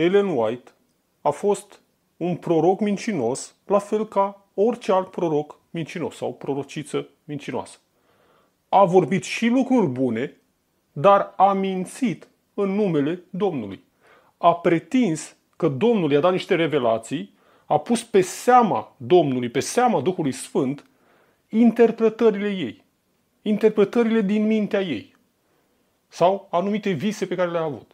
Ellen White a fost un proroc mincinos, la fel ca orice alt proroc mincinos sau prorociță mincinoasă. A vorbit și lucruri bune, dar a mințit în numele Domnului. A pretins că Domnul i-a dat niște revelații, a pus pe seama Domnului, pe seama Duhului Sfânt, interpretările ei, interpretările din mintea ei sau anumite vise pe care le-a avut.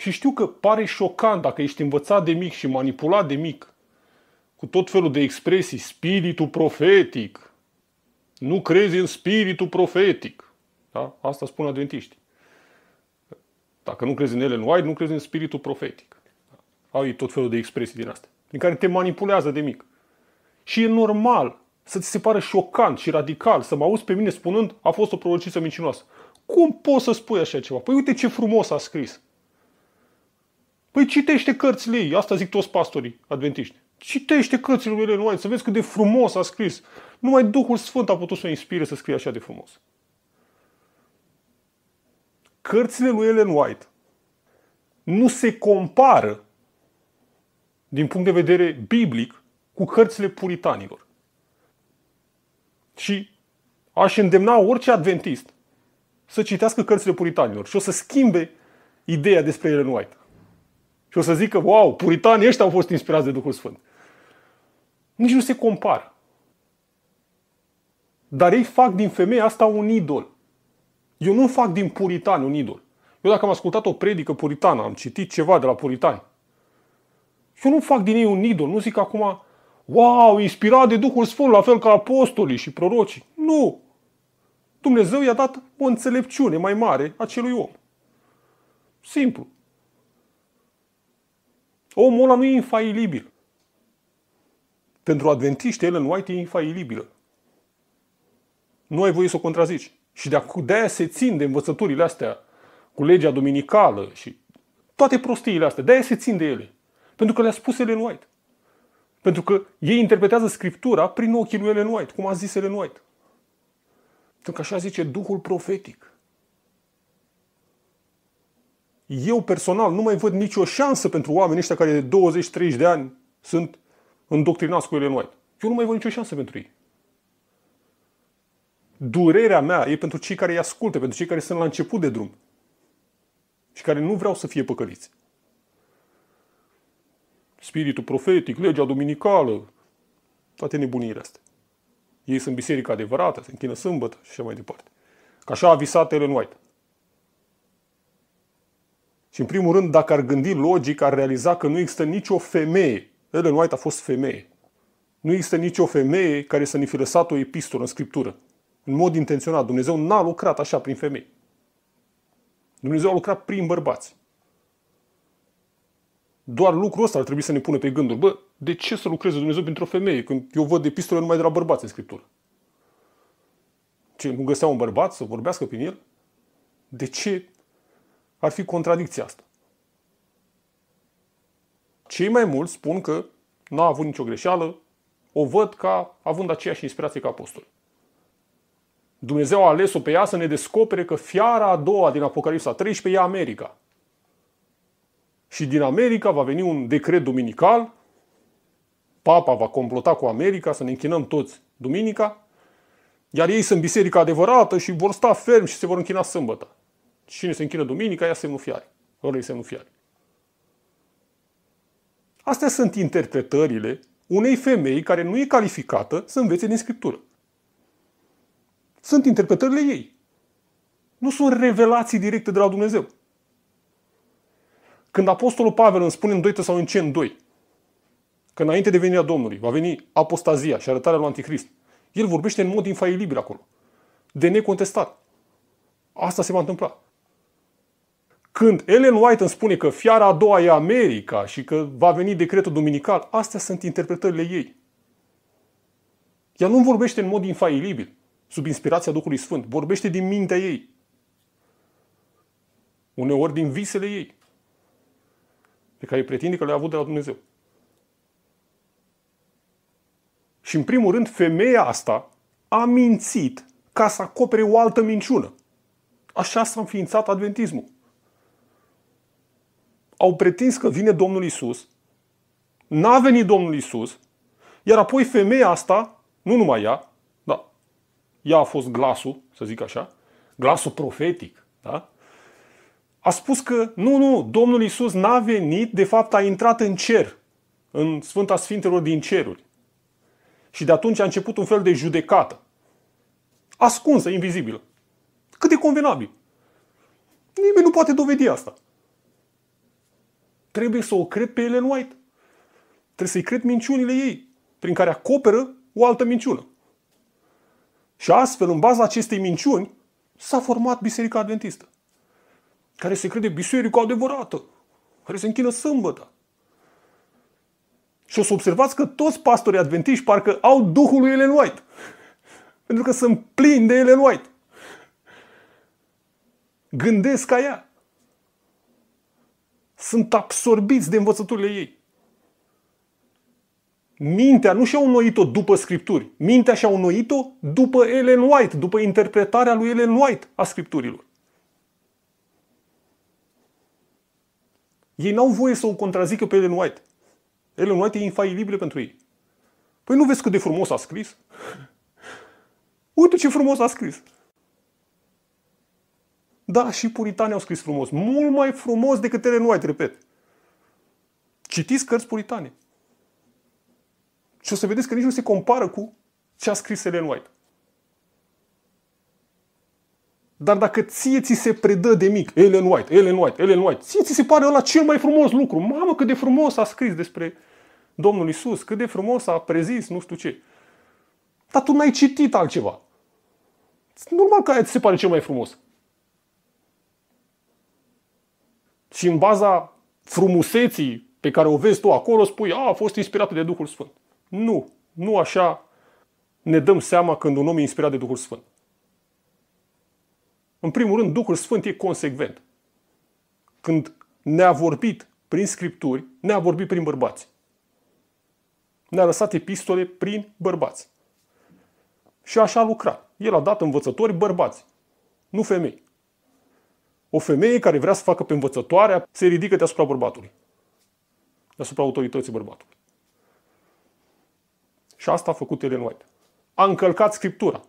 Și știu că pare șocant dacă ești învățat de mic și manipulat de mic, cu tot felul de expresii, spiritul profetic, nu crezi în spiritul profetic. Da? Asta spun adventiști. Dacă nu crezi în nu ai, nu crezi în spiritul profetic. Au ei tot felul de expresii din astea, din care te manipulează de mic. Și e normal să ți se pară șocant și radical să mă auzi pe mine spunând a fost o prorocisă mincinoasă. Cum poți să spui așa ceva? Păi uite ce frumos a scris. Păi citește cărțile ei, asta zic toți pastorii adventiști. Citește cărțile lui Ellen White, să vezi cât de frumos a scris. Numai Duhul Sfânt a putut să o inspire să scrie așa de frumos. Cărțile lui Ellen White nu se compară din punct de vedere biblic cu cărțile puritanilor. Și aș îndemna orice adventist să citească cărțile puritanilor și o să schimbe ideea despre Ellen White. Și o să zică, wow, puritanii ăștia au fost inspirați de Duhul Sfânt. Nici nu se compară. Dar ei fac din femeia asta un idol. Eu nu fac din Puritan un idol. Eu dacă am ascultat o predică puritană, am citit ceva de la puritani, eu nu fac din ei un idol. Nu zic acum, wow, inspirat de Duhul Sfânt, la fel ca apostolii și prorocii. Nu! Dumnezeu i-a dat o înțelepciune mai mare acelui om. Simplu. Omul ăla nu e infailibil. Pentru adventiști, Ellen White e infailibilă. Nu ai voie să o contrazici. Și de-aia se țin de învățăturile astea cu legea dominicală și toate prostiile astea. De-aia se țin de ele. Pentru că le-a spus Ellen White. Pentru că ei interpretează Scriptura prin ochii lui Ellen White, cum a zis Ellen White. Pentru că așa zice Duhul profetic eu personal nu mai văd nicio șansă pentru oamenii ăștia care de 20-30 de ani sunt îndoctrinați cu Ellen White. Eu nu mai văd nicio șansă pentru ei. Durerea mea e pentru cei care îi ascultă, pentru cei care sunt la început de drum și care nu vreau să fie păcăliți. Spiritul profetic, legea dominicală, toate nebuniile astea. Ei sunt biserica adevărată, se închină sâmbătă și așa mai departe. Ca așa a visat Ellen White. Și în primul rând, dacă ar gândi logic, ar realiza că nu există nicio femeie. Ellen White a fost femeie. Nu există nicio femeie care să ne fi lăsat o epistolă în Scriptură. În mod intenționat. Dumnezeu n-a lucrat așa prin femei. Dumnezeu a lucrat prin bărbați. Doar lucrul ăsta ar trebui să ne pună pe gânduri. Bă, de ce să lucreze Dumnezeu pentru o femeie când eu văd epistole numai de la bărbați în Scriptură? Ce, nu găseau un bărbat să vorbească prin el? De ce ar fi contradicția asta. Cei mai mulți spun că nu a avut nicio greșeală, o văd ca având aceeași inspirație ca apostol. Dumnezeu a ales-o pe ea să ne descopere că fiara a doua din Apocalipsa 13 e America. Și din America va veni un decret duminical, papa va complota cu America să ne închinăm toți duminica, iar ei sunt biserica adevărată și vor sta ferm și se vor închina sâmbătă. Cine se închină duminica, ia semnul fiare. Lor e semnul fiare. Astea sunt interpretările unei femei care nu e calificată să învețe din Scriptură. Sunt interpretările ei. Nu sunt revelații directe de la Dumnezeu. Când Apostolul Pavel îmi spune în 2 sau în Cen 2 că înainte de venirea Domnului va veni apostazia și arătarea lui Anticrist, el vorbește în mod infailibil acolo. De necontestat. Asta se va întâmpla. Când Ellen White îmi spune că fiara a doua e America și că va veni decretul duminical, astea sunt interpretările ei. Ea nu vorbește în mod infailibil, sub inspirația Duhului Sfânt, vorbește din mintea ei. Uneori din visele ei, pe care pretinde că le-a avut de la Dumnezeu. Și în primul rând, femeia asta a mințit ca să acopere o altă minciună. Așa s-a înființat adventismul au pretins că vine Domnul Isus, n-a venit Domnul Isus, iar apoi femeia asta, nu numai ea, da, ea a fost glasul, să zic așa, glasul profetic, da? a spus că nu, nu, Domnul Isus n-a venit, de fapt a intrat în cer, în Sfânta Sfintelor din ceruri. Și de atunci a început un fel de judecată. Ascunsă, invizibilă. Cât de convenabil. Nimeni nu poate dovedi asta trebuie să o cred pe Ellen White. Trebuie să-i cred minciunile ei, prin care acoperă o altă minciună. Și astfel, în baza acestei minciuni, s-a format Biserica Adventistă, care se crede biserica adevărată, care se închină sâmbătă. Și o să observați că toți pastorii adventiști parcă au Duhul lui Ellen White. Pentru că sunt plini de Ellen White. Gândesc ca ea sunt absorbiți de învățăturile ei. Mintea nu și-a înnoit-o după scripturi. Mintea și-a înnoit-o după Ellen White, după interpretarea lui Ellen White a scripturilor. Ei n-au voie să o contrazică pe Ellen White. Ellen White e infailibilă pentru ei. Păi nu vezi cât de frumos a scris? Uite ce frumos a scris. Da, și puritanii au scris frumos. Mult mai frumos decât ele nu ai, repet. Citiți cărți puritane. Și o să vedeți că nici nu se compară cu ce a scris Ellen White. Dar dacă ție ți se predă de mic Ellen White, Ellen White, Ellen White, ție ți se pare ăla cel mai frumos lucru. Mamă, cât de frumos a scris despre Domnul Isus, cât de frumos a prezis, nu știu ce. Dar tu n-ai citit altceva. Normal că aia ți se pare cel mai frumos. și în baza frumuseții pe care o vezi tu acolo, spui, a, a fost inspirată de Duhul Sfânt. Nu, nu așa ne dăm seama când un om e inspirat de Duhul Sfânt. În primul rând, Duhul Sfânt e consecvent. Când ne-a vorbit prin scripturi, ne-a vorbit prin bărbați. Ne-a lăsat epistole prin bărbați. Și așa a lucrat. El a dat învățători bărbați, nu femei. O femeie care vrea să facă pe învățătoarea se ridică deasupra bărbatului. Deasupra autorității bărbatului. Și asta a făcut Ellen White. A încălcat Scriptura.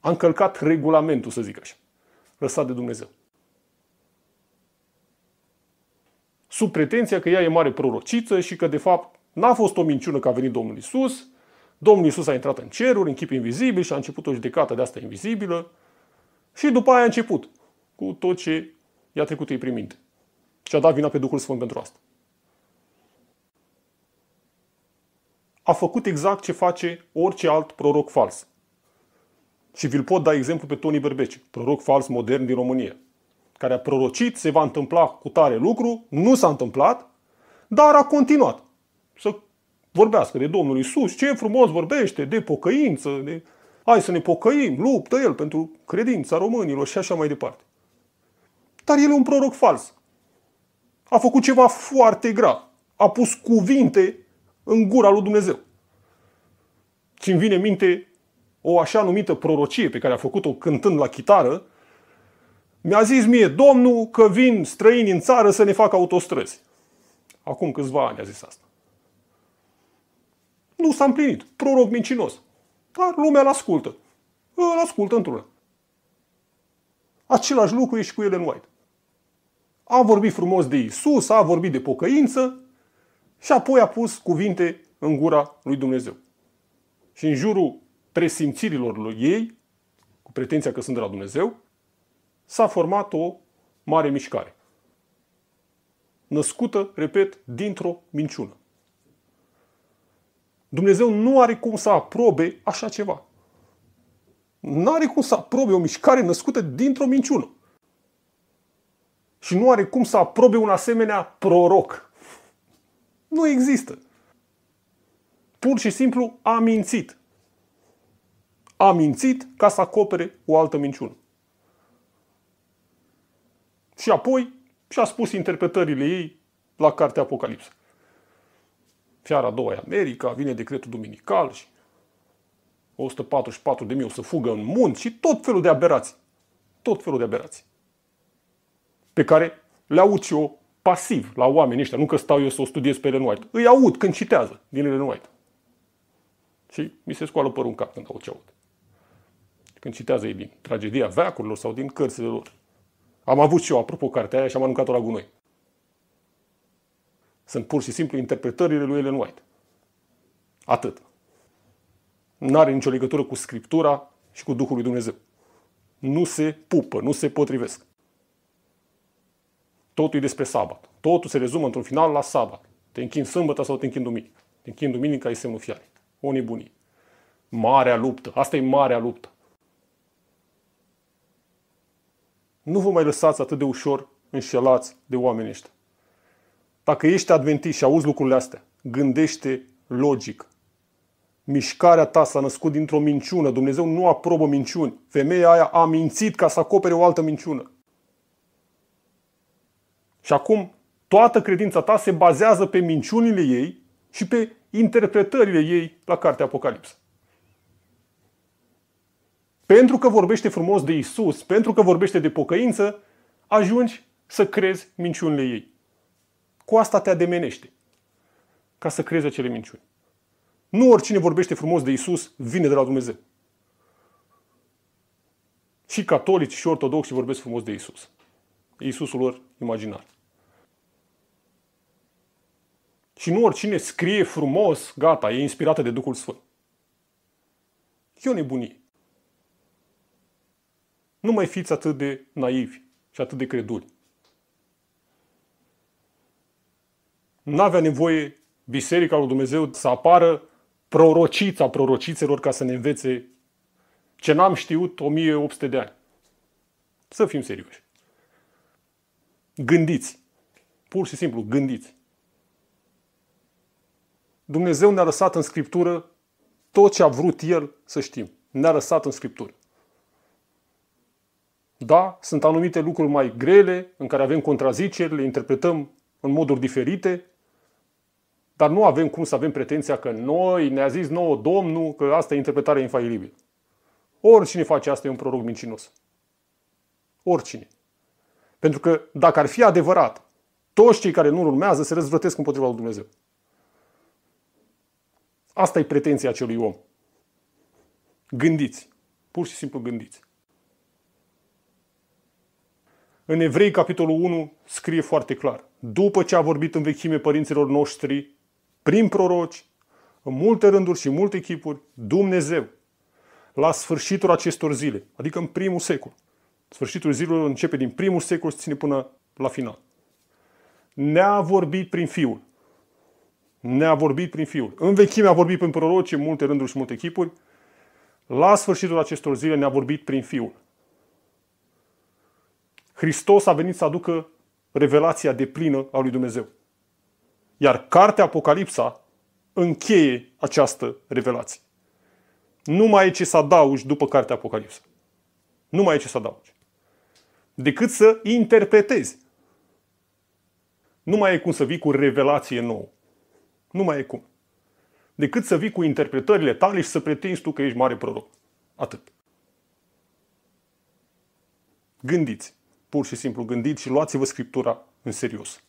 A încălcat regulamentul, să zic așa. Lăsat de Dumnezeu. Sub pretenția că ea e mare prorociță și că de fapt n-a fost o minciună că a venit Domnul Isus. Domnul Isus a intrat în ceruri, în chip invizibil și a început o judecată de asta invizibilă. Și după aia a început cu tot ce i-a trecut ei prin minte. Și a dat vina pe Duhul Sfânt pentru asta. A făcut exact ce face orice alt proroc fals. Și vi-l pot da exemplu pe Tony Berbeci, proroc fals modern din România, care a prorocit se va întâmpla cu tare lucru, nu s-a întâmplat, dar a continuat să vorbească de Domnul Isus, ce frumos vorbește, de pocăință, de hai să ne pocăim, luptă el pentru credința românilor și așa mai departe. Dar el e un proroc fals. A făcut ceva foarte grav. A pus cuvinte în gura lui Dumnezeu. Și îmi vine minte o așa numită prorocie pe care a făcut-o cântând la chitară, mi-a zis mie, domnul, că vin străini în țară să ne facă autostrăzi. Acum câțiva ani a zis asta. Nu s-a împlinit. Proroc mincinos. Dar lumea îl ascultă. Îl ascultă într-una. Același lucru e și cu Ellen White a vorbit frumos de Isus, a vorbit de pocăință și apoi a pus cuvinte în gura lui Dumnezeu. Și în jurul presimțirilor lui ei, cu pretenția că sunt de la Dumnezeu, s-a format o mare mișcare. Născută, repet, dintr-o minciună. Dumnezeu nu are cum să aprobe așa ceva. Nu are cum să aprobe o mișcare născută dintr-o minciună și nu are cum să aprobe un asemenea proroc. Nu există. Pur și simplu a mințit. A mințit ca să acopere o altă minciună. Și apoi și-a spus interpretările ei la cartea Apocalipsă. Fiara a doua e America, vine decretul duminical și 144 de mii o să fugă în munți și tot felul de aberații. Tot felul de aberații pe care le aud și eu pasiv la oamenii ăștia, nu că stau eu să o studiez pe Ellen White. Îi aud când citează din Ellen White. Și mi se scoală părul în cap când aud ce aud. Când citează ei din tragedia veacurilor sau din cărțile lor. Am avut și eu, apropo, cartea aia și am aruncat-o la gunoi. Sunt pur și simplu interpretările lui Ellen White. Atât. n are nicio legătură cu Scriptura și cu Duhul lui Dumnezeu. Nu se pupă, nu se potrivesc. Totul e despre sabat. Totul se rezumă într-un final la sabat. Te închin sâmbătă sau te închin duminică. Te închin duminică, ai semnul fiare. O nebunie. Marea luptă. Asta e marea luptă. Nu vă mai lăsați atât de ușor înșelați de oamenii ăștia. Dacă ești adventist și auzi lucrurile astea, gândește logic. Mișcarea ta s-a născut dintr-o minciună. Dumnezeu nu aprobă minciuni. Femeia aia a mințit ca să acopere o altă minciună. Și acum toată credința ta se bazează pe minciunile ei și pe interpretările ei la cartea Apocalipsă. Pentru că vorbește frumos de Isus, pentru că vorbește de pocăință, ajungi să crezi minciunile ei. Cu asta te ademenește ca să crezi acele minciuni. Nu oricine vorbește frumos de Isus vine de la Dumnezeu. Și catolici și ortodoxi vorbesc frumos de Isus. Isusul lor imaginar. Și nu oricine scrie frumos, gata, e inspirată de Duhul Sfânt. E o nebunie. Nu mai fiți atât de naivi și atât de creduli. N-avea nevoie Biserica lui Dumnezeu să apară prorocița prorocițelor ca să ne învețe ce n-am știut 1800 de ani. Să fim serioși. Gândiți. Pur și simplu, gândiți. Dumnezeu ne-a lăsat în Scriptură tot ce a vrut El să știm. Ne-a lăsat în Scriptură. Da, sunt anumite lucruri mai grele, în care avem contraziceri, le interpretăm în moduri diferite, dar nu avem cum să avem pretenția că noi, ne-a zis nouă Domnul, că asta e interpretarea infailibilă. Oricine face asta e un proroc mincinos. Oricine. Pentru că dacă ar fi adevărat, toți cei care nu urmează se răzvrătesc împotriva lui Dumnezeu. Asta e pretenția acelui om. Gândiți. Pur și simplu gândiți. În Evrei, capitolul 1, scrie foarte clar. După ce a vorbit în vechime părinților noștri, prin proroci, în multe rânduri și multe chipuri, Dumnezeu, la sfârșitul acestor zile, adică în primul secol, sfârșitul zilelor începe din primul secol și ține până la final, ne-a vorbit prin Fiul ne-a vorbit prin Fiul. În vechime a vorbit prin proroci, în multe rânduri și multe chipuri. La sfârșitul acestor zile ne-a vorbit prin Fiul. Hristos a venit să aducă revelația de plină a lui Dumnezeu. Iar cartea Apocalipsa încheie această revelație. Nu mai e ce să adaugi după cartea Apocalipsa. Nu mai e ce să adaugi. Decât să interpretezi. Nu mai e cum să vii cu revelație nouă. Nu mai e cum. Decât să vii cu interpretările tale și să pretinzi tu că ești mare proroc. Atât. Gândiți. Pur și simplu gândiți și luați-vă Scriptura în serios.